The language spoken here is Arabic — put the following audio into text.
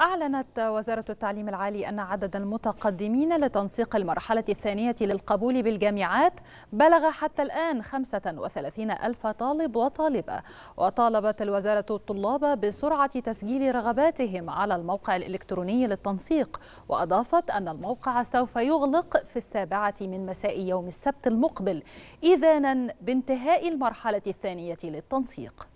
أعلنت وزارة التعليم العالي أن عدد المتقدمين لتنسيق المرحلة الثانية للقبول بالجامعات بلغ حتى الآن 35 ألف طالب وطالبة وطالبت الوزارة الطلاب بسرعة تسجيل رغباتهم على الموقع الإلكتروني للتنسيق وأضافت أن الموقع سوف يغلق في السابعة من مساء يوم السبت المقبل إذانا بانتهاء المرحلة الثانية للتنسيق